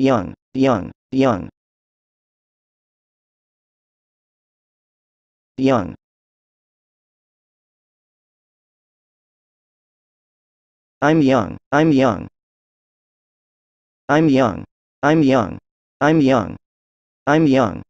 young, young, young. Young. I'm young, I'm young. I'm young, I'm young, I'm young, I'm young.